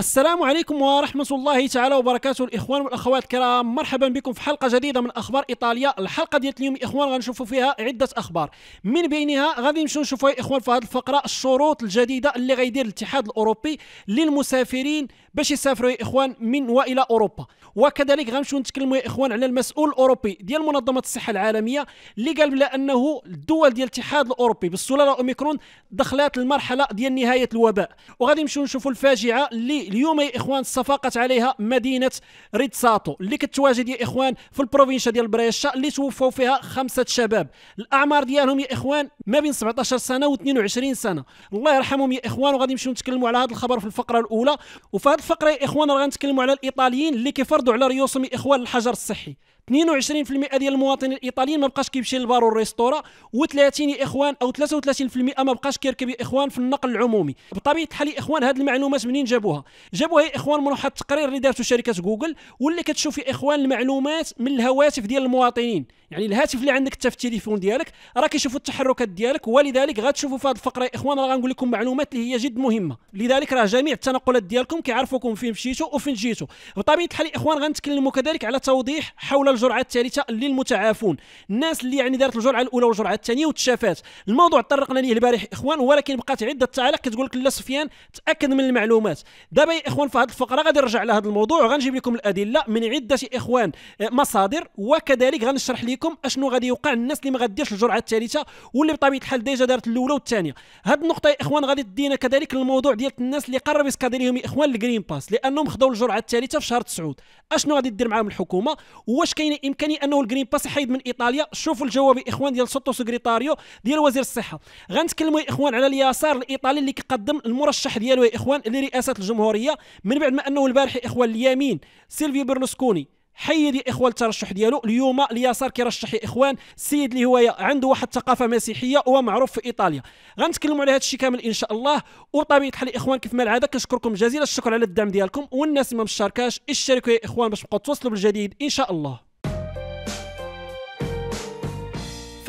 السلام عليكم ورحمة الله تعالى وبركاته الإخوان والأخوات الكرام مرحبا بكم في حلقة جديدة من أخبار إيطاليا الحلقة ديال اليوم إخوان غنشوفوا فيها عدة أخبار من بينها غادي نمشيو يا إخوان في هذه الفقرة الشروط الجديدة اللي غيدير الاتحاد الأوروبي للمسافرين باش يسافروا يا إخوان من وإلى أوروبا وكذلك غنمشيو نتكلموا يا إخوان على المسؤول الأوروبي ديال منظمة الصحة العالمية اللي قال بلا أنه الدول ديال الاتحاد الأوروبي بالسلالة أوميكرون دخلت المرحلة ديال نهاية الوباء وغادي نمشيو نشوفوا الفاجعة اللي اليوم يا اخوان صفقت عليها مدينه ريتساتو اللي كتواجد يا اخوان في البروفينشا ديال بريشا اللي توفوا فيها خمسه شباب الاعمار ديالهم يا اخوان ما بين 17 سنه و 22 سنه الله يرحمهم يا اخوان وغادي نمشيو نتكلموا على هذا الخبر في الفقره الاولى وفي هذه الفقره يا اخوان راه غنتكلموا على الايطاليين اللي كيفرضوا على ريوسهم يا اخوان الحجر الصحي 22% ديال المواطنين الايطاليين ما بقاش كيمشي للبار والريستورا و30 يا اخوان او 33% ما بقاش كيركب يا اخوان في النقل العمومي بطبيعه الحال يا اخوان هذه المعلومات منين جابوها جابوها يا اخوان من واحد التقرير اللي دارته شركه جوجل واللي كتشوف يا اخوان المعلومات من الهواتف ديال المواطنين يعني الهاتف اللي عندك انت في التليفون ديالك راه كيشوفوا التحركات ديالك ولذلك غتشوفوا في هذه الفقره يا اخوان راه غنقول لكم معلومات اللي هي جد مهمه لذلك راه جميع التنقلات ديالكم كيعرفوكم فين مشيتوا وفين جيتوا بطبيعه الحال يا اخوان غنتكلموا كذلك على توضيح حول الجرعه الثالثه للمتعافون الناس اللي يعني دارت الجرعه الاولى والجرعه الثانيه وتشافات الموضوع تطرقنا ليه البارح اخوان ولكن بقات عده تعاليق كتقول لك لا سفيان تاكد من المعلومات دابا يا اخوان في هذه الفقره غادي نرجع لهذا الموضوع وغنجيب لكم الادله من عده اخوان آه، مصادر وكذلك غنشرح لكم اشنو غادي يوقع الناس اللي ما غاديرش الجرعه الثالثه واللي بطبيعه الحال ديجا دارت الاولى والثانيه هذه النقطه يا اخوان غادي تدينا كذلك الموضوع ديال الناس اللي قرب يسكادي لهم يا اخوان الجرين باس لانهم خذوا الجرعه الثالثه في شهر 9 اشنو غادي دير معاهم الحكومه واش كاين امكانيه انه الجرين باس يحيد من ايطاليا شوفوا الجواب يا اخوان ديال سوتو سكريتاريو ديال وزير الصحه غنتكلموا يا اخوان على اليسار الايطالي اللي كيقدم المرشح ديالو يا اخوان لرئاسه الجمهوريه من بعد ما انه البارح يا اخوان اليمين سيلفيو برلوسكوني حيد يا اخوان الترشح ديالو اليوم اليسار كيرشح يا اخوان السيد اللي هو عنده واحد الثقافه مسيحيه ومعروف في ايطاليا غنتكلموا على هذا الشيء كامل ان شاء الله وبطبيعه الحال اخوان كيف ما العاده كنشكركم جزيل الشكر على الدعم ديالكم والناس اللي ما مشاركاش اشتركوا يا اخوان باش تبقاو توصلوا بالجديد ان شاء الله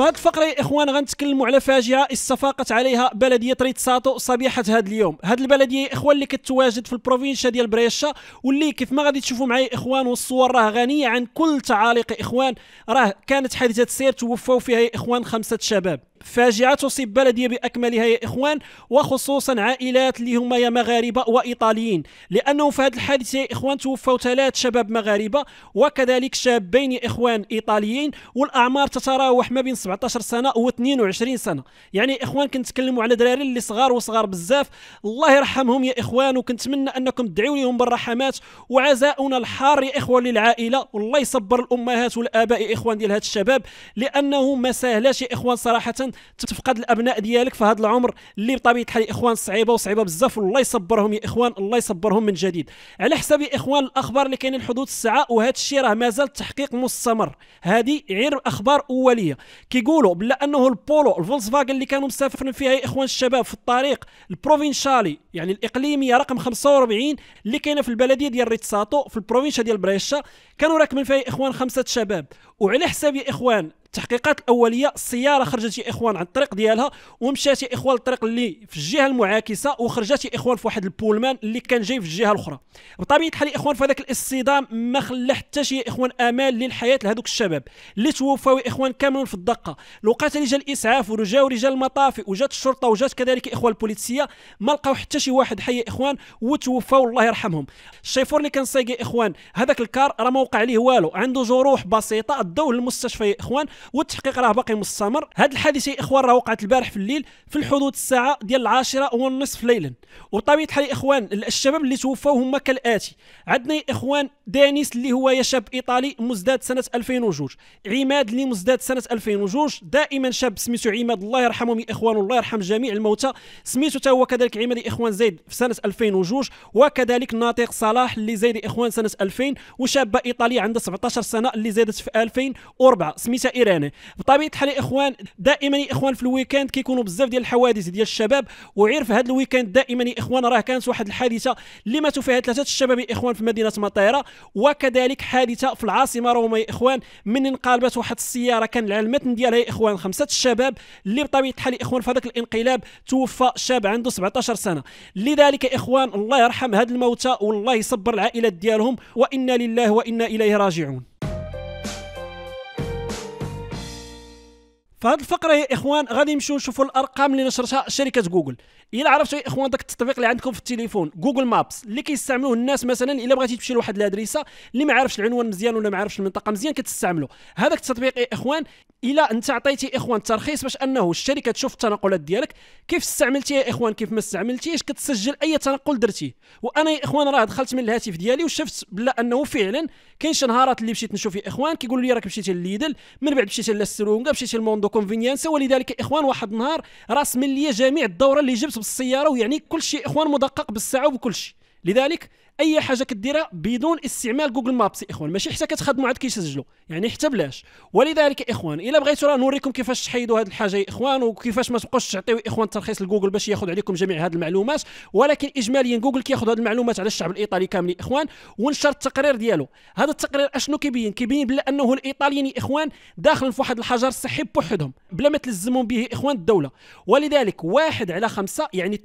فهاد الفقره يا اخوان غنتكلموا على فاجعه استفاقت عليها بلديه ريتساتو صبيحه هذا اليوم هاد البلديه يا اخوان اللي كتواجد في البروفينشا ديال بريشا واللي كيف ما غادي تشوفوا معايا اخوان والصور راه غنيه عن كل تعاليق اخوان راه كانت حادثه سير توفاو فيها يا اخوان خمسه شباب فاجعة تصيب بلدي بأكملها يا إخوان وخصوصا عائلات اللي هما يا مغاربة وإيطاليين لأنه في هذه الحادثة يا إخوان توفوا ثلاث شباب مغاربة وكذلك شابين يا إخوان إيطاليين والأعمار تتراوح ما بين 17 سنة و 22 سنة يعني يا إخوان كنتكلموا على دراري اللي صغار وصغار بزاف الله يرحمهم يا إخوان وكنتمنى أنكم تدعوا لهم بالرحمات وعزاؤنا الحار يا إخوان للعائلة والله يصبر الأمهات والآباء يا إخوان ديال هاد الشباب لأنه ما سهلاش يا إخوان صراحة تفقد الابناء ديالك في هذا العمر اللي بطبيعه الحال اخوان صعيبه وصعيبه بزاف والله يصبرهم يا اخوان الله يصبرهم من جديد على حساب يا اخوان الاخبار اللي كاينين حدود الساعه وهذا الشيء راه مازال التحقيق مستمر هذه غير اخبار اوليه كيقولوا بلا انه البولو فاجن اللي كانوا مسافرين فيها يا اخوان الشباب في الطريق البروفينشالي يعني الاقليميه رقم 45 اللي كاينه في البلديه ديال ريتساتو في البروفينشا ديال بريشا كانوا راكبين فيها يا اخوان خمسه شباب وعلى حساب يا اخوان التحقيقات الاوليه السياره خرجت يا اخوان عن الطريق ديالها ومشات يا اخوان الطريق اللي في الجهه المعاكسه وخرجت يا اخوان في واحد البولمان اللي كان جاي في الجهه الاخرى بطبيعه الحال يا اخوان هذاك الاصطدام ما خلى حتى شي اخوان امال للحياه لهذوك الشباب اللي توفاو يا اخوان كاملين في الدقه الوقت اللي جا الاسعاف وجاو رجال المطافئ وجات الشرطه وجات كذلك يا اخوان البوليسيه ما لقاو حتى شي واحد حي يا اخوان وتوفاو الله يرحمهم الشيفور اللي كان سايق يا اخوان هذاك الكار راه ما وقع ليه والو عنده جروح بسيطه داوه للمستشفى يا اخوان والتحقيق راه باقي مستمر هذه الحادثه يا اخوان راه وقعت البارح في الليل في الحدود الساعه ديال العاشره والنصف ليلا وطبيعه الحال يا اخوان الشباب اللي توفوا هما كالاتي عندنا يا اخوان دانيس اللي هو يا شاب ايطالي مزداد سنه 2002 عماد اللي مزداد سنه 2002 دائما شاب سميتو عماد الله يرحمهم يا اخوان الله يرحم جميع الموتى سميتو تا هو كذلك عماد يا اخوان زيد في سنه 2002 وكذلك ناطق صلاح اللي زيد اخوان سنه 2000 وشابه ايطاليه عندها 17 سنه اللي زادت في 2004 سميتها انا بطبيعه الحال يا اخوان دائما يا اخوان في الويكاند كيكونوا بزاف ديال الحوادث ديال الشباب وعير هذا الويكاند دائما يا اخوان راه كانت واحد الحادثه اللي ماتوا فيها ثلاثه الشباب يا اخوان في مدينه مطيره وكذلك حادثه في العاصمه روما يا اخوان من انقلبت واحد السياره كان العلمتن ديالها يا اخوان خمسه الشباب اللي بطبيعه الحال يا اخوان في هذاك الانقلاب توفى شاب عنده 17 سنه لذلك يا اخوان الله يرحم هذا الموتى والله يصبر العائلات ديالهم وانا لله وانا اليه راجعون فهاد الفقره يا اخوان غادي نمشيو نشوفوا الارقام اللي نشرتها شركه جوجل الا عرفتوا يا اخوان داك التطبيق اللي عندكم في التليفون جوجل مابس اللي كيستعملوه الناس مثلا الا بغيتي تمشي لواحد الادريسه اللي ما عارفش العنوان مزيان ولا ما عارفش المنطقه مزيان كتستعملو هذاك التطبيق يا اخوان الا انت عطيتي اخوان ترخيص باش انه الشركه تشوف التنقلات ديالك كيف استعملتي يا اخوان كيف ما استعملتيش كتسجل اي تنقل درتي وانا يا اخوان راه دخلت من الهاتف ديالي وشفت بلا انه فعلا كاين شي نهارات اللي مشيت نشوف يا اخوان كيقولوا لي راك مشيتي لليدل من بعد مشيتي للسلونغا مشيتي للموندو وكونفينيانس ولذلك اخوان واحد النهار راس لي جميع الدوره اللي جبت بالسياره ويعني كل شيء اخوان مدقق بالساعه وبكل شيء لذلك اي حاجه كديرها بدون استعمال جوجل مابس اخوان ماشي حتى كتخدموا عاد كيسجلوا يعني حتى بلاش ولذلك اخوان الا بغيتوا راه نوريكم كيفاش تحيدوا هذه الحاجه يا اخوان وكيفاش ما تبقاوش تعطيو اخوان ترخيص لجوجل باش ياخذ عليكم جميع هذه المعلومات ولكن اجماليا جوجل كياخذ هذه المعلومات على الشعب الايطالي كامل يا اخوان ونشر التقرير ديالو هذا التقرير اشنو كيبين كيبين بلا انه الايطاليين يا اخوان داخل في واحد الحجر الصحي بوحدهم بلا ما تلزمهم به اخوان الدوله ولذلك واحد على خمسة يعني 22%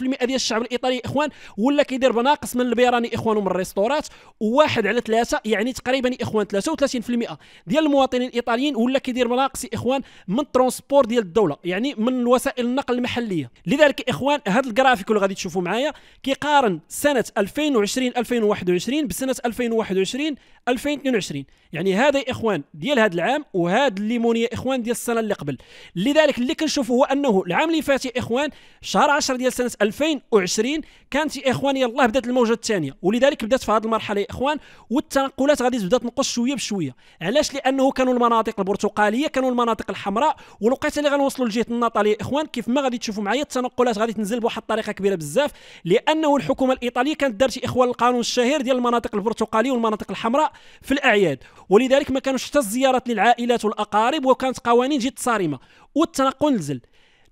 ديال الشعب الايطالي يا اخوان ولا كيدير بناقص من البيرة راني اخوان من الريستورات وواحد على ثلاثه يعني تقريبا اخوان 33% ديال المواطنين الايطاليين ولا كيدير مناقص اخوان من الترونسبور ديال الدوله يعني من وسائل النقل المحليه لذلك اخوان هذا الجرافيك اللي غادي تشوفوا معايا كيقارن سنه 2020 2021 بسنه 2021 2022 يعني هذا يا اخوان ديال هذا العام وهذا الليمونيه اخوان ديال السنه اللي قبل لذلك اللي كنشوفوا هو انه العام اللي فات يا اخوان شهر 10 ديال سنه 2020 كانت يا اخوان يلاه بدات الموجه الثانيه ولذلك بدات في هذه المرحله يا اخوان والتنقلات غادي تبدا تنقص شويه بشويه علاش لانه كانوا المناطق البرتقاليه كانوا المناطق الحمراء والوقيته اللي غنوصلوا لجهه الناطليه يا اخوان كيف ما غادي تشوفوا معايا التنقلات غادي تنزل بواحد الطريقه كبيره بزاف لانه الحكومه الايطاليه كانت دارت يا اخوان القانون الشهير ديال المناطق البرتقاليه والمناطق الحمراء في الاعياد ولذلك ما كانوش حتى الزيارات للعائلات والاقارب وكانت قوانين جد صارمه والتنقل نزل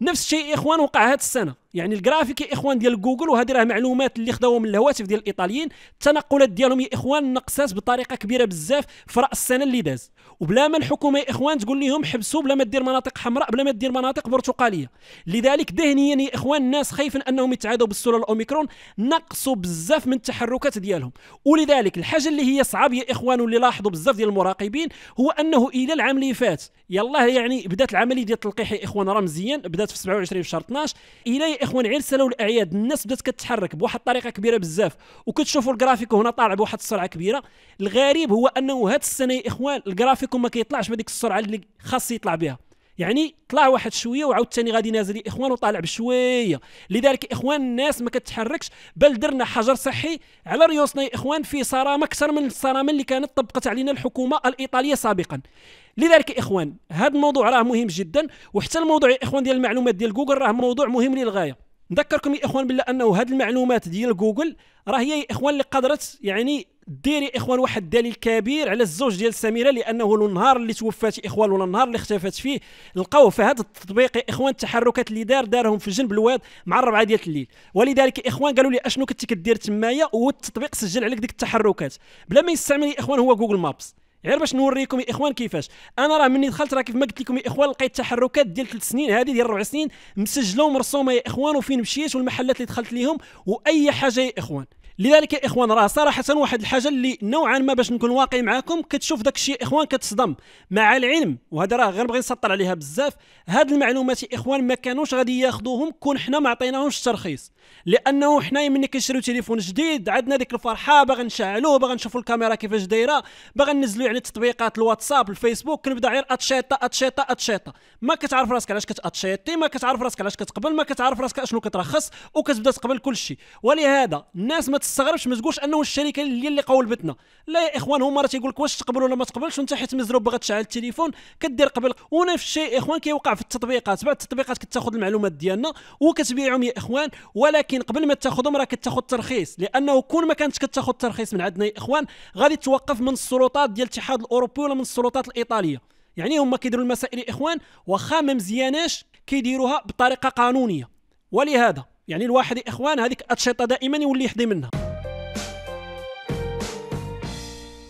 نفس الشيء يا اخوان وقع هذه السنه يعني الجرافيك يا اخوان ديال جوجل وهذه راه معلومات اللي خداوها من الهواتف ديال الايطاليين التنقلات ديالهم يا اخوان نقصات بطريقه كبيره بزاف في راس السنه اللي داز وبلا ما الحكومه يا اخوان تقول لهم حبسوا بلا ما دير مناطق حمراء بلا ما دير مناطق برتقاليه لذلك ذهنيا يا اخوان الناس خايف انهم يتعادوا بالسوره الاوميكرون نقصوا بزاف من التحركات ديالهم ولذلك الحاجه اللي هي صعب يا اخوان واللي لاحظوا بزاف ديال المراقبين هو انه الى العام اللي فات يلاه يعني بدات العمليه ديال التلقيح يا اخوان راه مزيان بدات في 27 في شهر 12 الى الاخوان غير سنه الاعياد الناس بدات كتحرك بواحد الطريقه كبيره بزاف وكتشوفوا الجرافيك هنا طالع بواحد السرعه كبيره الغريب هو انه هاد السنه يا اخوان الجرافيك ما كيطلعش بهذيك السرعه اللي خاص يطلع بها يعني طلع واحد شويه وعاوتاني غادي نازل يا اخوان وطالع بشويه لذلك اخوان الناس ما كتحركش بل درنا حجر صحي على ريوسنا يا اخوان في صرامه اكثر من الصرامه اللي كانت طبقت علينا الحكومه الايطاليه سابقا لذلك يا اخوان هذا الموضوع راه مهم جدا وحتى الموضوع يا اخوان ديال المعلومات ديال جوجل راه موضوع مهم للغايه نذكركم يا اخوان بالله انه هذه المعلومات ديال جوجل راه هي يا اخوان اللي قدرت يعني دير يا اخوان واحد الدليل كبير على الزوج ديال سميره لانه النهار اللي توفات يا اخوان ولا النهار اللي اختفت فيه لقاو في هذا التطبيق يا اخوان التحركات اللي دار دارهم في جنب الواد مع الربعه ديال الليل ولذلك يا اخوان قالوا لي اشنو كنتي كدير تمايا والتطبيق سجل عليك ديك التحركات بلا ما يستعمل يا اخوان هو جوجل مابس غير باش نوريكم يا اخوان كيفاش انا راه مني دخلت راه كيف ما قلت لكم يا اخوان لقيت تحركات ديال ثلاث سنين هذه ديال ربع سنين مسجله ومرسومه يا اخوان وفين مشيت والمحلات اللي دخلت ليهم واي حاجه يا اخوان لذلك يا اخوان راه صراحه واحد الحاجه اللي نوعا ما باش نكون واقعي معاكم كتشوف داك الشيء اخوان كتصدم مع العلم وهذا راه غير نبغي نسطر عليها بزاف هاد المعلومات يا اخوان ما كانوش غادي ياخذوهم كون حنا ما عطيناهمش الترخيص لانه حنا ملي كنشريو تليفون جديد عندنا ديك الفرحه باغي نشعلوه باغي نشوفوا الكاميرا كيفاش دايره باغي ننزلوا يعني تطبيقات الواتساب الفيسبوك كنبدا غير اتشيطا اتشيطا اتشيطا ما كتعرف راسك علاش كتاتشيطي ما كتعرف راسك علاش كتقبل ما كتعرف راسك اشنو كترخص وكتبدا تقبل كل شيء ولهذا الناس ما تستغربش ما تقولش انه الشركه اللي هي اللي قولبتنا لا يا اخوان هما راه تيقول لك واش تقبل ولا ما تقبلش وانت حيت مزروب باغا تشعل التليفون كدير قبل ونفس الشيء اخوان كيوقع في التطبيقات بعد التطبيقات كتاخذ المعلومات ديالنا وكتبيعهم يا اخوان ولكن قبل ما تاخذهم راه كتاخذ ترخيص لانه كون ما كانتش كتاخذ ترخيص من عندنا يا اخوان غادي توقف من السلطات ديال الاتحاد الاوروبي ولا من السلطات الايطاليه يعني هما كيديروا المسائل يا اخوان واخا ما مزياناش كيديروها بطريقه قانونيه ولهذا يعني الواحد اخوان هذيك الانشطه دائما يولي يحضي منها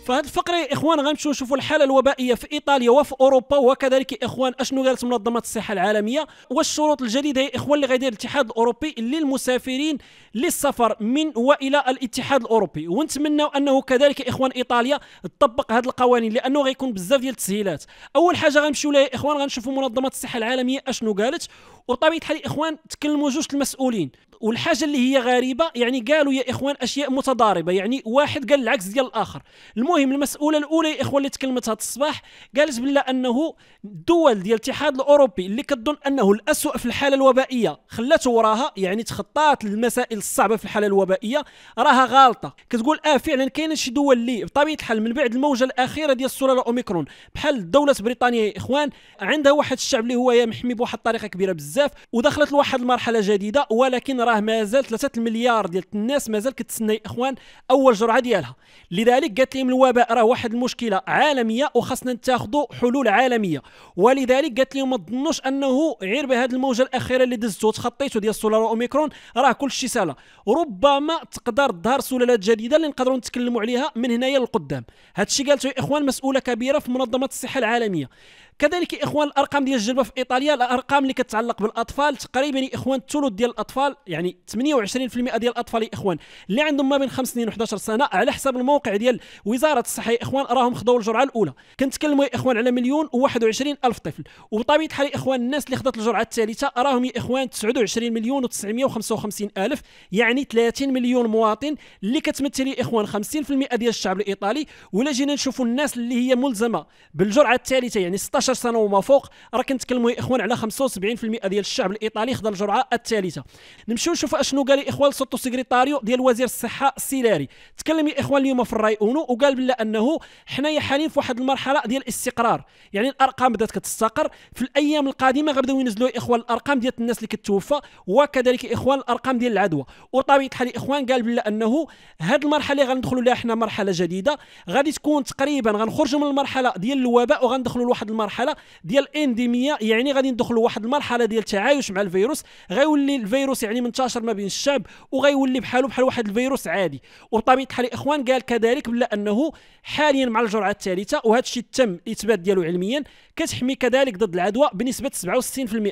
فهاد الفقره اخوان غنمشيو نشوفوا الحاله الوبائيه في ايطاليا وفي اوروبا وكذلك يا اخوان اشنو قالت منظمه الصحه العالميه والشروط الجديده يا اخوان اللي غيدير الاتحاد الاوروبي للمسافرين للسفر من والى الاتحاد الاوروبي ونتمناو انه كذلك يا اخوان ايطاليا تطبق هاد القوانين لانه غيكون بزاف ديال التسهيلات اول حاجه غنمشيو لها يا اخوان غنشوفوا منظمه الصحه العالميه اشنو قالت وطبيعه الحال يا اخوان تكلموا جوج المسؤولين والحاجه اللي هي غريبه يعني قالوا يا اخوان اشياء متضاربه يعني واحد قال العكس ديال الاخر المهم المهم المسؤوله الاولى يا اخوان اللي تكلمت هذا الصباح قالت بالله انه الدول ديال الاتحاد الاوروبي اللي كتظن انه الاسوء في الحاله الوبائيه خلاته وراها يعني تخطات المسائل الصعبه في الحاله الوبائيه راها غالطه كتقول اه فعلا كاين شي دول اللي بطبيعه الحال من بعد الموجه الاخيره ديال السلاله اوميكرون بحال دوله بريطانيا يا اخوان عندها واحد الشعب اللي هو محمي بواحد الطريقه كبيره بزاف ودخلت لواحد المرحله جديده ولكن راه مازال 3 المليار ديال الناس مازال كتسنى يا اخوان اول جرعه ديالها لذلك قالت لهم الوباء راه واحد المشكله عالميه وخاصنا نتاخذوا حلول عالميه ولذلك قالت لهم ما تظنوش انه غير بهذه الموجه الاخيره اللي دزتو تخطيتو ديال السلاله اوميكرون راه كلشي سالا ربما تقدر تظهر سلالات جديده اللي نقدروا نتكلموا عليها من هنايا للقدام الشيء قالته يا اخوان مسؤوله كبيره في منظمه الصحه العالميه كذلك يا اخوان الارقام ديال الجلبه في ايطاليا الارقام اللي كتعلق بالاطفال تقريبا يا اخوان الثلث ديال الاطفال يعني 28% ديال الاطفال يا اخوان اللي عندهم ما بين 5 سنين و11 سنه على حسب الموقع ديال وزاره الصحه يا اخوان راهم خذوا الجرعه الاولى كنتكلموا يا اخوان على مليون و21 الف طفل وبطبيعه الحال يا اخوان الناس اللي خذت الجرعه الثالثه راهم يا اخوان 29 مليون و955 الف يعني 30 مليون مواطن اللي كتمثل يا اخوان 50% ديال الشعب الايطالي ولا جينا نشوفوا الناس اللي هي ملزمه بالجرعه الثالثه يعني 16 15 سنه وما فوق راه كنتكلموا يا اخوان على 75% ديال الشعب الايطالي خدا الجرعه الثالثه نمشيو نشوفوا اشنو قال يا اخوان سوتو سيكريتاريو ديال وزير الصحه سيلاري تكلم يا اخوان اليوم في الراي اونو وقال بلا انه حنايا حاليا في واحد المرحله ديال الاستقرار يعني الارقام بدات كتستقر في الايام القادمه غيبداو ينزلوا يا اخوان الارقام ديال الناس اللي كتوفى وكذلك يا اخوان الارقام ديال العدوى وطبيعه الحال يا اخوان قال بلا انه هذه المرحله اللي غندخلوا لها حنا مرحله جديده غادي تكون تقريبا غنخرجوا من المرحله ديال الوباء وغندخلوا لواحد المرحله مرحله ديال انديميه يعني غادي ندخلوا واحد المرحله ديال التعايش مع الفيروس غيولي الفيروس يعني منتشر ما بين الشعب وغيولي بحاله بحال واحد الفيروس عادي وبطبيعه الحال الاخوان قال كذلك بلا انه حاليا مع الجرعه الثالثه وهذا الشيء تم اثبات ديالو علميا كتحمي كذلك ضد العدوى بنسبه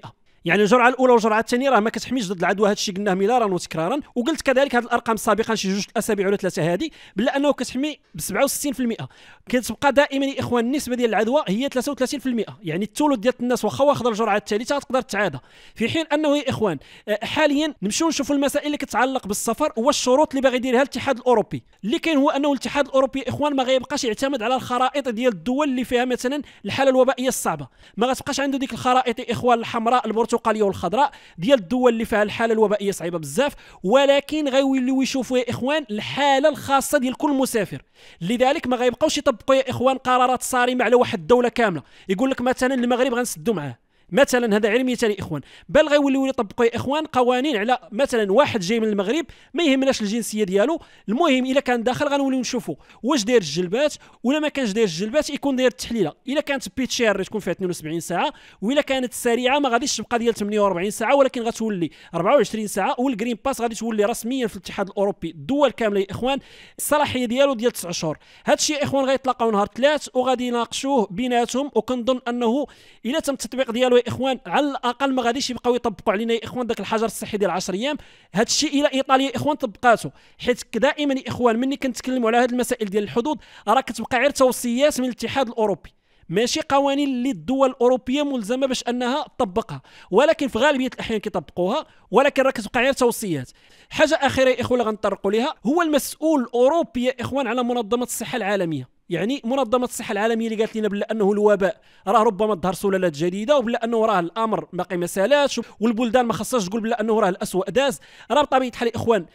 67% يعني الجرعه الاولى والجرعه الثانيه راه ما كتحميش ضد العدوى هذا الشيء قلناه مرارا وتكرارا وقلت كذلك هذه الارقام سابقا شي جوج اسابيع ولا ثلاثه هذه بلا انه كتحمي ب 67% كتبقى دائما يا اخوان النسبه ديال العدوى هي 33% يعني الثلث ديال الناس واخا واخذ الجرعه الثالثه تقدر تعادى في حين انه يا اخوان آه، حاليا نمشيو نشوفوا المسائل اللي كتعلق بالسفر والشروط اللي باغي يديرها الاتحاد الاوروبي اللي كاين هو انه الاتحاد الاوروبي يا اخوان ما غيبقاش يعتمد على الخرائط ديال الدول اللي فيها مثلا الحاله الوبائيه الصعبه ما غتبقاش عنده ديك الخرائط يا اخوان الحمراء البرتقاليه والخضراء ديال الدول اللي فيها الحاله الوبائيه صعيبه بزاف ولكن غيوليو يشوفوا يا اخوان الحاله الخاصه ديال كل مسافر لذلك ما غيبقاوش يطبقوا يا اخوان قرارات صارمه على واحد الدوله كامله يقول لك مثلا المغرب غنسدو معاه مثلا هذا علمي ثاني اخوان بل غيوليو يطبقوا يا اخوان قوانين على مثلا واحد جاي من المغرب ما يهمناش الجنسيه ديالو المهم الا كان داخل غنوليو نشوفوا واش داير الجلبات ولا ما كانش داير الجلبات يكون داير التحليله الا كانت بيتشير تكون فيها 72 ساعه والا كانت سريعه ما غاديش تبقى ديال 48 ساعه ولكن غتولي 24 ساعه والجرين باس غادي تولي رسميا في الاتحاد الاوروبي الدول كامله يا اخوان الصلاحيه ديالو ديال 9 شهور هادشي يا اخوان غيتلاقاو نهار 3 وغادي يناقشوه بيناتهم وكنظن انه الا تم التطبيق ديالو يا اخوان على الاقل ما غاديش يبقاو يطبقوا علينا يا اخوان داك الحجر الصحي ديال 10 ايام هذا الشيء الى ايطاليا يا اخوان طبقاته حيت دائما يا اخوان ملي كنتكلموا على هذه المسائل ديال الحدود راه كتبقى غير توصيات من الاتحاد الاوروبي ماشي قوانين اللي الدول الاوروبيه ملزمه باش انها تطبقها ولكن في غالبيه الاحيان كيطبقوها ولكن راه كتبقى غير توصيات حاجه اخيره يا اخوان غنطرقوا ليها هو المسؤول الاوروبي يا اخوان على منظمه الصحه العالميه يعني منظمه الصحه العالميه اللي قالت لنا بلا انه الوباء راه ربما ظهر سلالات جديده وبلا انه راه الامر باقي ما سالاش والبلدان ما خصهاش تقول بلا انه راه الاسوء داز راه بطبيعه الحال اخوان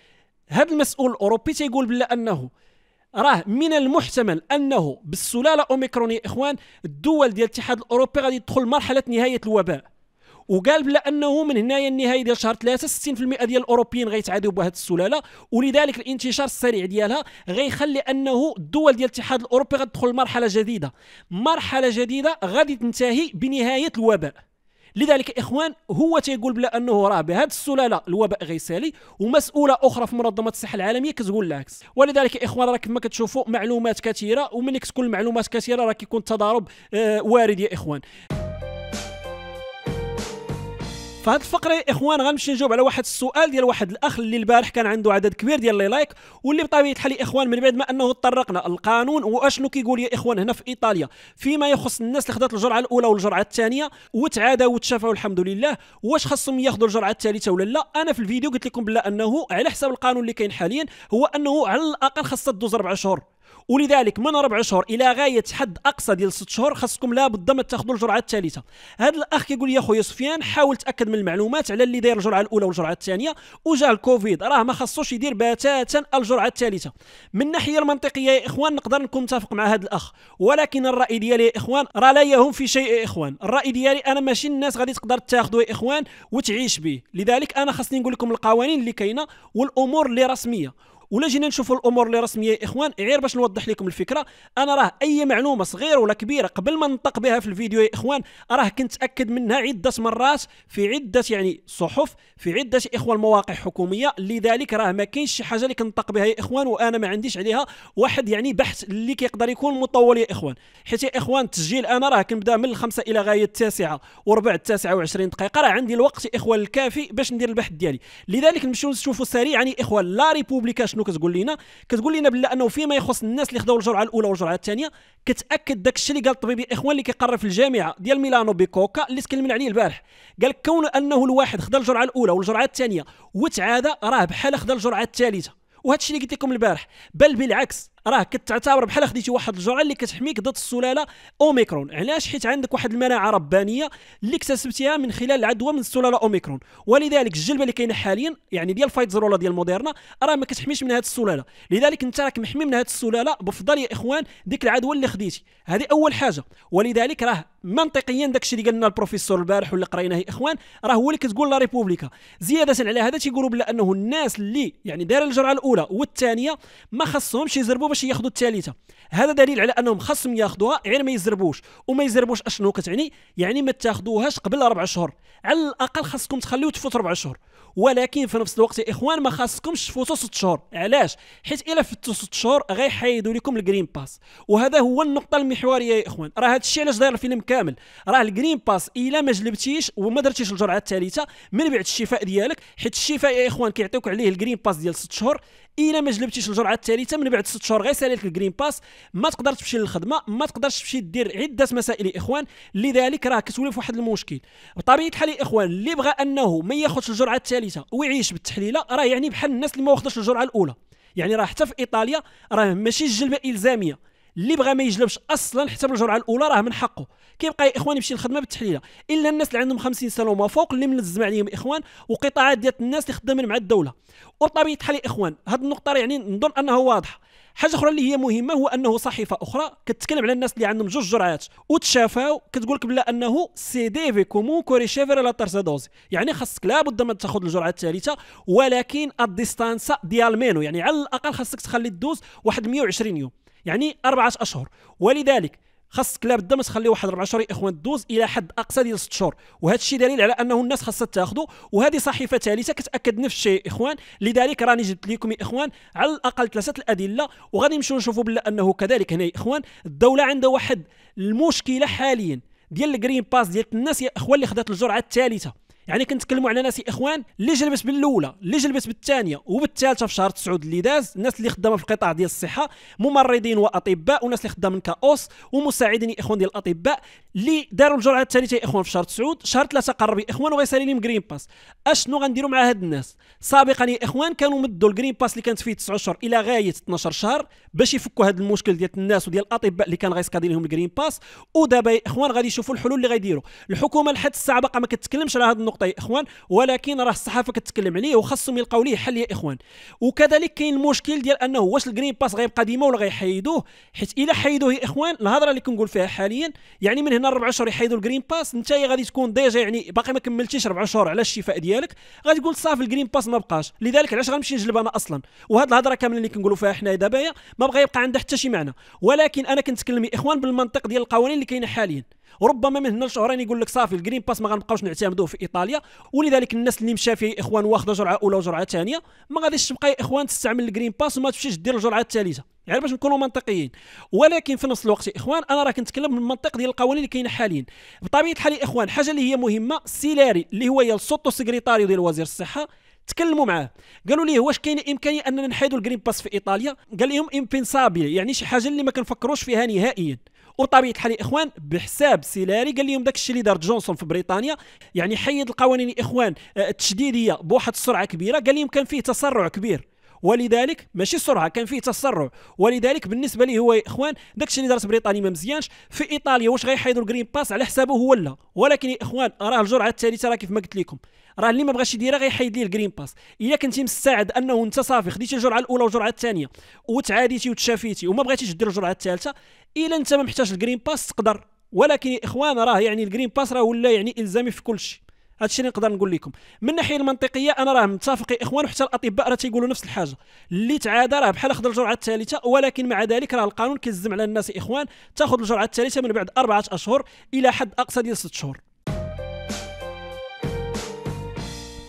هذا المسؤول الاوروبي تيقول بلا انه راه من المحتمل انه بالسلاله اوميكرون يا اخوان الدول ديال الاتحاد الاوروبي غادي تدخل مرحله نهايه الوباء وقال بلا انه من هنايا يعني النهايه ديال شهر ثلاثه 60% ديال الاوروبيين غيتعادوا بهذه السلاله ولذلك الانتشار السريع ديالها غيخلي انه الدول ديال الاتحاد الاوروبي غتدخل مرحله جديده مرحله جديده غادي تنتهي بنهايه الوباء لذلك اخوان هو تيقول بلا انه راه بهذه السلاله الوباء غيسالي ومسؤوله اخرى في منظمه الصحه العالميه كتقول العكس ولذلك اخوان راه كما كتشوفوا معلومات كثيره وملي كتكون المعلومات كثيره راه كيكون تضارب آه وارد يا اخوان فهاد الفقره يا اخوان غنمشي نجاوب على واحد السؤال ديال واحد الاخ اللي البارح كان عنده عدد كبير ديال لي لايك واللي بطبيعه الحال اخوان من بعد ما انه تطرقنا القانون واشنو كيقول يا اخوان هنا في ايطاليا فيما يخص الناس اللي خدات الجرعه الاولى والجرعه الثانيه وتعادوا وتشافوا الحمد لله واش خاصهم ياخذوا الجرعه الثالثه ولا لا انا في الفيديو قلت لكم بلا انه على حسب القانون اللي كاين حاليا هو انه على الاقل خاصها دوز اربع شهور ولذلك من ربع شهور الى غايه حد اقصى ديال ست شهور خاصكم لا بد ما تاخذوا الجرعه الثالثه هذا الاخ كيقول لي خويا سفيان حاول تاكد من المعلومات على اللي داير الجرعه الاولى والجرعه الثانيه وجا الكوفيد راه ما خصوش يدير بتاتا الجرعه الثالثه من الناحيه المنطقيه يا اخوان نقدر نكون متفق مع هذا الاخ ولكن الراي ديالي يا اخوان راه لا يهم في شيء يا اخوان الراي ديالي انا ماشي الناس غادي تقدر تاخذه يا اخوان وتعيش به لذلك انا خاصني نقول لكم القوانين اللي كاينه والامور اللي رسميه ولا جينا نشوفوا الامور اللي رسميه يا اخوان غير باش نوضح لكم الفكره انا راه اي معلومه صغيره ولا كبيره قبل ما ننطق بها في الفيديو يا اخوان راه كنت اكد منها عده مرات في عده يعني صحف في عده اخوان مواقع حكوميه لذلك راه ما كاينش شي حاجه اللي كنطق بها يا اخوان وانا ما عنديش عليها واحد يعني بحث اللي كيقدر يكون مطول يا اخوان حيت يا اخوان التسجيل انا راه كنبدا من الخمسة الى غايه التاسعه وربع التاسعه وعشرين دقيقه راه عندي الوقت يا اخوان الكافي باش ندير البحث ديالي لذلك نمشيو نشوفوا سريعا يا اخوان لا ريبوبليكا شنو كتقول لنا كتقول لنا بلا انه فيما يخص الناس اللي خداو الجرعه الاولى والجرعه الثانيه كتاكد داك الشيء اللي قال الطبيب الاخوان اللي كيقرر في الجامعه ديال ميلانو بيكوكا اللي تكلمنا عليه البارح قال كون انه الواحد خدا الجرعه الاولى والجرعه الثانيه وتعادى راه بحال خدا الجرعه الثالثه وهذا الشيء اللي قلت لكم البارح بل بالعكس راه كتعتبر بحال خديتي واحد الجرعه اللي كتحميك ضد السلاله اوميكرون علاش حيت عندك واحد المناعه ربانيه اللي اكتسبتيها من خلال العدوى من السلاله اوميكرون ولذلك الجلبه اللي كاينه حاليا يعني ديال فايتزر ولا ديال موديرنا راه ما كتحميش من هذه السلاله لذلك انت راك محمي من هذه السلاله بفضل يا اخوان ديك العدوى اللي خديتي هذه اول حاجه ولذلك راه منطقيا داكشي اللي قال لنا البروفيسور البارح واللي قريناه يا اخوان راه هو اللي كتقول لا ريبوبليكا زياده على هذا تيقولوا بلا انه الناس اللي يعني دار الجرعه الاولى والثانيه ما خصهمش يزربوا باش ياخذوا الثالثه هذا دليل على انهم خصهم ياخذوها غير يعني ما يزربوش وما يزربوش اشنو كتعني يعني ما تاخذوهاش قبل اربع شهور على الاقل خصكم تخليو تفوت اربع شهور ولكن في نفس الوقت يا اخوان ما خاصكمش تفوتوا ست شهور علاش حيت الا فتوا ست شهور غيحيدوا لكم الجرين باس وهذا هو النقطه المحوريه يا اخوان راه هذا الشيء علاش داير الفيلم كامل كامل راه الجرين باس الا ما جلبتيش وما درتيش الجرعه الثالثه من بعد الشفاء ديالك حيت الشفاء يا اخوان كيعطيوك عليه الجرين باس ديال 6 شهور الا ما جلبتيش الجرعه الثالثه من بعد 6 شهور غير سالي لك الجرين باس ما تقدر تمشي للخدمه ما تقدرش تمشي دير عده مسائل يا اخوان لذلك راه كتولي في واحد المشكل بطبيعه الحال يا اخوان اللي بغى انه ما ياخذش الجرعه الثالثه ويعيش بالتحليله راه يعني بحال الناس اللي ما واخدش الجرعه الاولى يعني راه حتى في ايطاليا راه ماشي الجلبه الزاميه اللي بغى ما يجلبش اصلا حتى بالجرعه الاولى راه من حقه كيبقى يا اخوان يمشي للخدمه بالتحليله الا الناس اللي عندهم 50 سنه وما فوق اللي منزم عليهم اخوان وقطاعات ديال الناس اللي خدامين مع الدوله وبطبيعه الحال يا اخوان هذه النقطه يعني نظن انها واضحه حاجه اخرى اللي هي مهمه هو انه صحيفه اخرى كتكلم على الناس اللي عندهم جوج جرعات وتشافاو كتقول لك بلا انه سي دي في كومون شيفر لا ترسا دوزي يعني خاصك لابد ما تاخذ الجرعه الثالثه ولكن الديستانسا ديال مينو يعني على الاقل خاصك تخلي الدوز واحد 120 يوم يعني 14 اشهر ولذلك خاص كلاب الدم تخليه واحد 4 اشهر يا اخوان دوز الى حد اقصى ديال 6 شهور وهذا الشيء دليل على انه الناس خاصها تاخذوا وهذه صحيفه ثالثه كتاكد نفس الشيء اخوان لذلك راني جبت لكم يا اخوان على الاقل ثلاثه الادله وغادي نمشيو نشوفوا بلا انه كذلك هنا يا اخوان الدوله عندها واحد المشكله حاليا ديال الجرين باس ديال الناس يا اخوان اللي خدات الجرعه الثالثه يعني كنتكلموا على ناس يا اخوان اللي جلبت بالاولى اللي جلبت بالثانيه وبالثالثه في شهر 9 اللي داز الناس اللي خدامه في القطاع ديال الصحه ممرضين واطباء وناس اللي خدامين كاوس ومساعدين يا اخوان ديال الاطباء اللي داروا الجرعه الثالثه يا اخوان في شهر 9 شهر 3 قرب يا اخوان وغيسالي لهم جرين باس اشنو غنديروا مع هاد الناس سابقا يا اخوان كانوا مدوا الجرين باس اللي كانت فيه 9 اشهر الى غايه 12 شهر باش يفكوا هذا المشكل ديال الناس وديال الاطباء اللي كان غيسكادي لهم الجرين باس ودابا يا اخوان غادي يشوفوا الحلول اللي غيديروا الحكومه لحد الساعه باقا ما كتكلمش على هذا النقطه يا اخوان ولكن راه الصحافه كتكلم عليه وخاصهم يلقاو ليه حل يا اخوان وكذلك كاين المشكل ديال انه واش الجرين باس غيبقى ديما ولا غيحيدوه حيت الا حيدوه يا اخوان الهضره اللي كنقول فيها حاليا يعني من هنا ربع اشهر يحيدوا الجرين باس انت غادي تكون ديجا يعني باقي ما كملتيش ربع اشهر على الشفاء ديالك غادي تقول صافي الجرين باس ما بقاش لذلك علاش غنمشي نجلب انا اصلا وهاد الهضره كامله اللي كنقولوا فيها حنايا دابا ما بغى يبقى عندها حتى شي معنى ولكن انا كنتكلم يا اخوان بالمنطق ديال القوانين اللي كاينه حاليا ربما من هنا لشهرين يقول لك صافي الجرين باس ما غنبقاوش نعتمدوه في ايطاليا ولذلك الناس اللي مشى فيه اخوان واخده جرعه اولى وجرعه ثانيه ما غاديش تبقى يا اخوان تستعمل الجرين باس وما تمشيش دير الجرعه الثالثه يعني باش نكونوا منطقيين ولكن في نفس الوقت يا اخوان انا راه كنتكلم من المنطق ديال القوانين اللي كاينه حاليا بطبيعه الحال يا اخوان حاجه اللي هي مهمه سيلاري اللي هو السوتو سيكريتاريو ديال وزير الصحه تكلموا معاه قالوا ليه واش كاين امكانيه اننا نحيدوا الجرين باس في ايطاليا قال لهم امبنسابيل يعني شي حاجه اللي ما كنفكروش فيها نهائيا وبطبيعه الحال اخوان بحساب سيلاري قال لهم داك الشيء اللي دار جونسون في بريطانيا يعني حيد القوانين اخوان آه، التشديديه بواحد السرعه كبيره قال لهم كان فيه تسرع كبير ولذلك ماشي سرعه كان فيه تسرع ولذلك بالنسبه ليه هو يا داك الشيء اللي دارت بريطانيا ما مزيانش في ايطاليا واش غيحيدوا الجرين باس على حسابه هو لا ولكن يا اخوان راه الجرعه الثالثه راه كيف ما قلت لكم راه اللي ما بغاش يديرها غيحيد ليه الجرين باس الا كنتي مستعد انه انت صافي خديتي الجرعه الاولى والجرعه الثانيه وتعاديتي وتشافيتي وما بغيتيش دير الجرعه الثالثه الا انت ما محتاج الجرين باس تقدر ولكن يا اخوان راه يعني الجرين باس راه ولا يعني الزامي في كل شيء هادشي اللي نقدر نقول لكم من الناحيه المنطقيه انا راه متفق يا اخوان وحتى الاطباء راه تيقولوا نفس الحاجه اللي تعادى راه بحال اخذ الجرعه الثالثه ولكن مع ذلك راه القانون كيزم على الناس يا اخوان تاخذ الجرعه الثالثه من بعد اربعه اشهر الى حد اقصى ديال ست شهور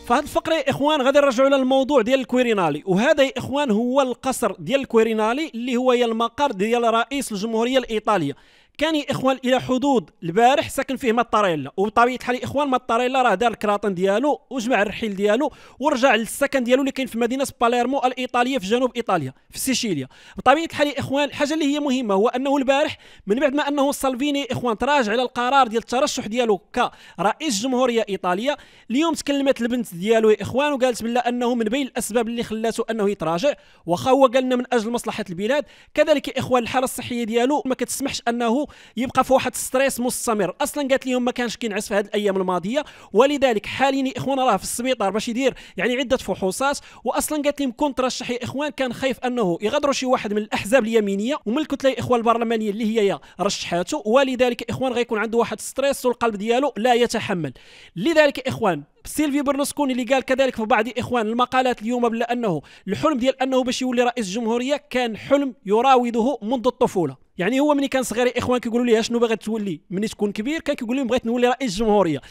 فهاد الفقره يا اخوان غادي نرجعوا للموضوع ديال الكويرينالي وهذا يا اخوان هو القصر ديال الكويرينالي اللي هو المقر ديال رئيس الجمهوريه الايطاليه كان يا اخوان الى حدود البارح ساكن فيه ماطاريلا وبطبيعه الحال اخوان ماطاريلا راه دار الكراطن ديالو وجمع الرحيل ديالو ورجع للسكن ديالو اللي كاين في مدينه باليرمو الايطاليه في جنوب ايطاليا في سيشيليا بطبيعه الحال اخوان الحاجه اللي هي مهمه هو انه البارح من بعد ما انه سالفيني اخوان تراجع على القرار ديال الترشح ديالو كرئيس جمهوريه ايطاليا اليوم تكلمت البنت ديالو اخوان وقالت بلا انه من بين الاسباب اللي خلاته انه يتراجع واخا هو قال لنا من اجل مصلحه البلاد كذلك اخوان الحاله الصحيه ديالو ما كتسمحش انه يبقى في واحد ستريس مستمر اصلا قالت لهم ما كانش كينعس في هذه الايام الماضيه ولذلك حاليا اخوان راه في السبيطار باش يدير يعني عده فحوصات واصلا قالت لهم ترشح يا اخوان كان خايف انه يغادروا شي واحد من الاحزاب اليمينيه ومن الكتله الاخوان البرلمانيه اللي هي رشحاته ولذلك اخوان غيكون عنده واحد ستريس والقلب ديالو لا يتحمل لذلك اخوان سيلفي برلسكوني اللي قال كذلك في بعض اخوان المقالات اليوم بلا انه الحلم ديال انه باش يولي رئيس الجمهوريه كان حلم يراوده منذ الطفوله يعني هو ملي كان صغير اخوان كيقولوا لي شنو باغي تولي ملي تكون كبير كان كيقول لهم بغيت نولي رئيس الجمهوريه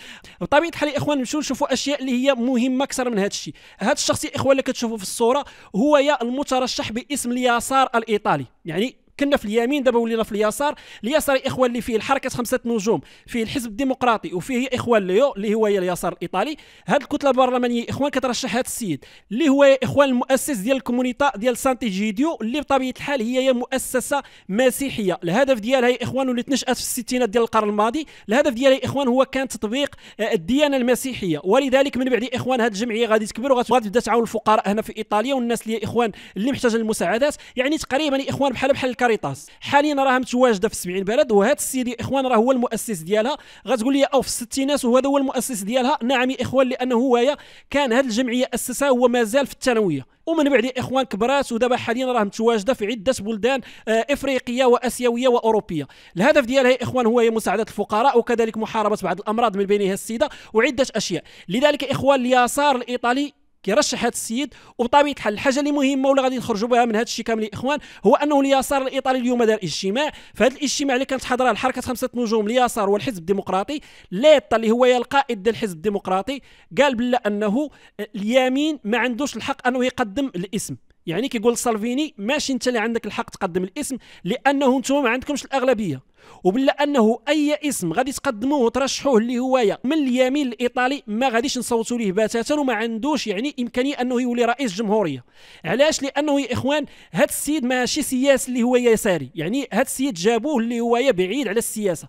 بطبيعه الحال اخوان نمشيو نشوفوا اشياء اللي هي مهمه اكثر من هذا الشيء هذا الشخص اخوان اللي كتشوفوا في الصوره هو يا المترشح باسم اليسار الايطالي يعني كنا في اليمين دابا ولينا في اليسار اليسار اخوان اللي فيه الحركه خمسه نجوم فيه الحزب الديمقراطي وفيه اخوان ليو اللي هو اليسار الايطالي هاد الكتله البرلمانيه اخوان كترشح هذا السيد اللي هو اخوان المؤسس ديال الكومونيتا ديال سانتي جيديو اللي بطبيعه الحال هي, هي مؤسسه مسيحيه الهدف ديالها يا اخوان واللي تنشات في الستينات ديال القرن الماضي الهدف ديالها يا اخوان هو كان تطبيق آه، الديانه المسيحيه ولذلك من بعد اخوان هاد الجمعيه غادي تكبر وغادي تبدا تعاون الفقراء هنا في ايطاليا والناس اللي يا اخوان اللي محتاجه للمساعدات يعني تقريبا يا اخوان بحال بحال كاريتاس حاليا راها متواجده في 70 بلد وهذا السيد اخوان راه هو المؤسس ديالها غتقول لي او في الستينات وهذا هو المؤسس ديالها نعم يا اخوان لانه هوايه كان هذه الجمعيه اسسها وهو مازال في الثانويه ومن بعد يا اخوان كبرات ودابا حاليا راه متواجده في عده بلدان آه، افريقيه واسيويه واوروبيه الهدف ديالها يا اخوان هو مساعده الفقراء وكذلك محاربه بعض الامراض من بينها السيده وعده اشياء لذلك اخوان اليسار الايطالي كيرشح هذا السيد وبطبيعه الحال الحاجه اللي مهمه ولا غادي نخرجوا بها من هذا الشيء كامل الاخوان هو انه اليسار الايطالي اليوم دار اجتماع فهاد الاجتماع اللي كانت حاضره الحركه خمسه نجوم اليسار والحزب الديمقراطي ليطا اللي هو القائد ديال الحزب الديمقراطي قال بلا انه اليمين ما عندوش الحق انه يقدم الاسم يعني كيقول سالفيني ماشي انت اللي عندك الحق تقدم الاسم لانه انتم ما عندكمش الاغلبيه وبلا انه اي اسم غادي تقدموه وترشحوه لهوايه من اليمين الايطالي ما غاديش نصوتوا ليه بتاتا وما عندوش يعني امكانيه انه يولي رئيس جمهوريه علاش لانه يا اخوان هذا السيد ماشي سياسي اللي هو يساري يعني هذا السيد جابوه اللي هو بعيد على السياسه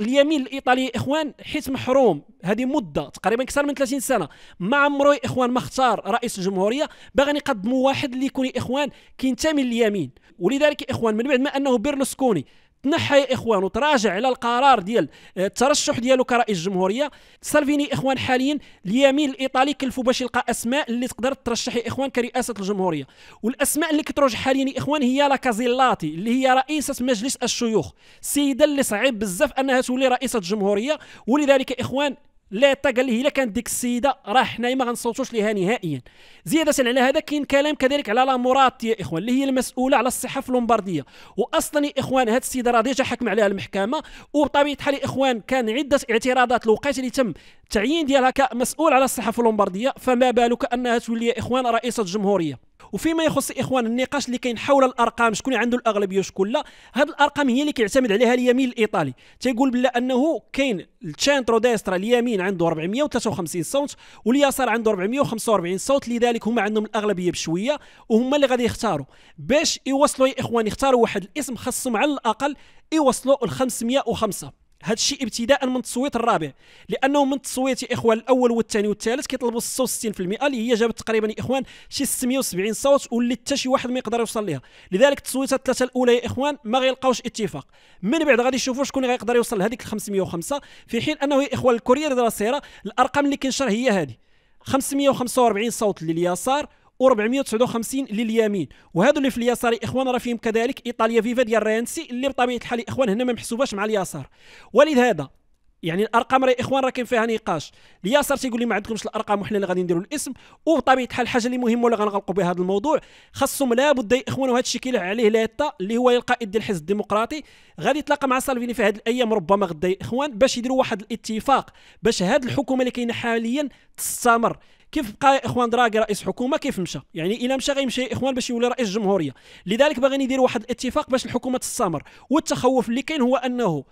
اليمين الايطالي يا اخوان حيت محروم هذه مده تقريبا اكثر من 30 سنه ما عمرو يا اخوان ما اختار رئيس الجمهوريه باغي يقدموا واحد اللي يكون يا اخوان كينتمي لليمين ولذلك يا اخوان من بعد ما انه بيرلسكوني تنحى يا اخوان وتراجع على القرار ديال آه، الترشح ديالو كرئيس الجمهوريه سالفيني اخوان حاليا اليمين الايطالي كلفو باش يلقى اسماء اللي تقدر ترشح يا اخوان كرئاسه الجمهوريه والاسماء اللي كترجح حاليا يا اخوان هي لاكازيلاتي اللي هي رئيسه مجلس الشيوخ السيده اللي صعيب بزاف انها تولي رئيسه الجمهوريه ولذلك اخوان لا قال ليه الا كانت ديك السيده راه حنايا ما غنصوتوش ليها نهائيا زياده على هذا كاين كلام كذلك على لا يا اخوان اللي هي المسؤوله على الصحه في لومبارديه واصلا يا اخوان هذه السيده راه ديجا حكم عليها المحكمه وبطبيعه الحال يا اخوان كان عده اعتراضات الوقت اللي تم التعيين ديالها كمسؤول على الصحه في اللومبارديه فما بالك انها تولي يا اخوان رئيسه الجمهوريه وفيما يخص اخوان النقاش اللي كاين حول الارقام شكون عنده الاغلبيه وشكون لا هاد الارقام هي اللي كيعتمد عليها اليمين الايطالي تيقول بلا انه كاين التشانترو ديسترا اليمين عنده 453 صوت واليسار عنده 445 صوت لذلك هما عندهم الاغلبيه بشويه وهما اللي غادي يختاروا باش يوصلوا يا اخوان يختاروا واحد الاسم خاصهم على الاقل يوصلوا ل 505 هذا الشيء ابتداء من التصويت الرابع لانه من التصويت يا اخوان الاول والثاني والثالث كيطلبوا 66% اللي هي جابت تقريبا يا اخوان شي 670 صوت واللي حتى شي واحد ما يقدر يوصل ليها لذلك التصويتات الثلاثه الاولى يا اخوان ما غيلقاوش اتفاق من بعد غادي يشوفوا شكون غيقدر يوصل لهذيك 505 في حين انه يا اخوان الكوريير ديال الصيره الارقام اللي كنشر هي هذه 545 صوت لليسار و459 لليمين وهذو اللي في اليسار اخوان راه فيهم كذلك ايطاليا فيفا ديال رينسي اللي بطبيعه الحال اخوان هنا ما محسوباش مع اليسار ولهذا يعني الارقام راه اخوان راه كاين فيها نقاش اليسار تيقول لي ما عندكمش الارقام وحنا اللي غادي نديروا الاسم وبطبيعه الحال الحاجه اللي مهمه ولا غنغلقوا بها هذا الموضوع خاصهم لابد يا اخوان وهذا الشيء كيلعب عليه لاتا اللي هو القائد ديال الحزب الديمقراطي غادي يتلاقى مع سالفيني في هذه الايام ربما غدا اخوان باش يديروا واحد الاتفاق باش هذه الحكومه اللي كاينه حاليا تستمر كيف بقى اخوان دراغي رئيس حكومه كيف مشى يعني الا مشى غيمشي اخوان باش يولي رئيس جمهوريه لذلك باغيين يديروا واحد الاتفاق باش الحكومه تستمر والتخوف اللي كاين هو انه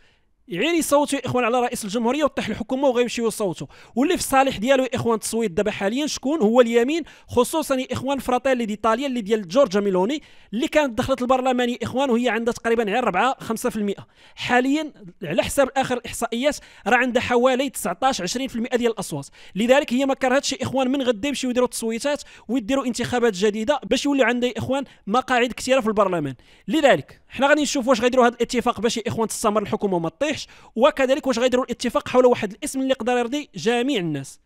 يعيري يصوتوا يا اخوان على رئيس الجمهوريه وطيح الحكومه وغيمشيو يصوتوا واللي في الصالح ديالو يا اخوان التصويت دابا حاليا شكون هو اليمين خصوصا يا اخوان فراتيلي ايطاليا اللي ديال جورجا ميلوني اللي كانت دخلت البرلمان يا اخوان وهي عندها تقريبا غير 4 5% حاليا على حساب اخر الاحصائيات راه عندها حوالي 19 20% ديال الاصوات لذلك هي ما كرهتش يا اخوان من غدا يمشيو يديروا تصويتات ويديروا انتخابات جديده باش يولي عندها يا اخوان مقاعد كثيره في البرلمان لذلك حنا غادي نشوف واش غيديروا هذا الاتفاق باش اخوان تستمر الحكومه وما تطيحش وكذلك واش غيديروا الاتفاق حول واحد الاسم اللي يقدر يرضي جميع الناس